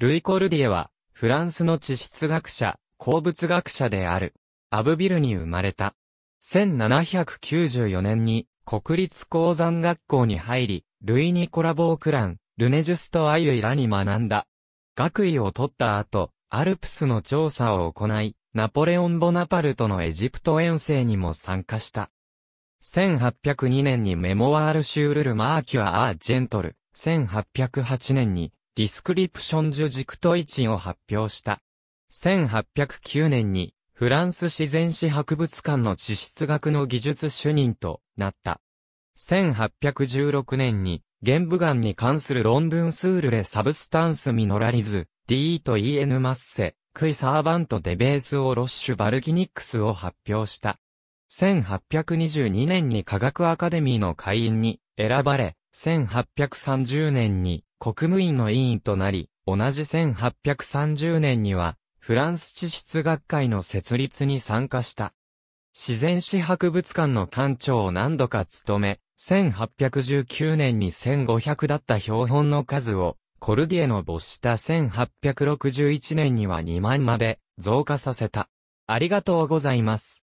ルイ・コルディエは、フランスの地質学者、鉱物学者である、アブビルに生まれた。1794年に、国立鉱山学校に入り、ルイ・ニコラ・ボークラン、ルネジュスト・アイウェイラに学んだ。学位を取った後、アルプスの調査を行い、ナポレオン・ボナパルトのエジプト遠征にも参加した。1802年にメモワール・シュール・ル・マーキュア・アー・ジェントル、1808年にディスクリプション・ジュ・ジクトイチンを発表した。1809年に、フランス自然史博物館の地質学の技術主任となった。1816年に、玄武岩に関する論文スールレ・サブスタンス・ミノラリズ、DE と EN マッセ、クイサーバント・デベース・オロッシュ・バルキニックスを発表した。1822年に科学アカデミーの会員に選ばれ、1830年に国務院の委員となり、同じ1830年には、フランス地質学会の設立に参加した。自然史博物館の館長を何度か務め、1819年に1500だった標本の数を、コルディエの没した1861年には2万まで増加させた。ありがとうございます。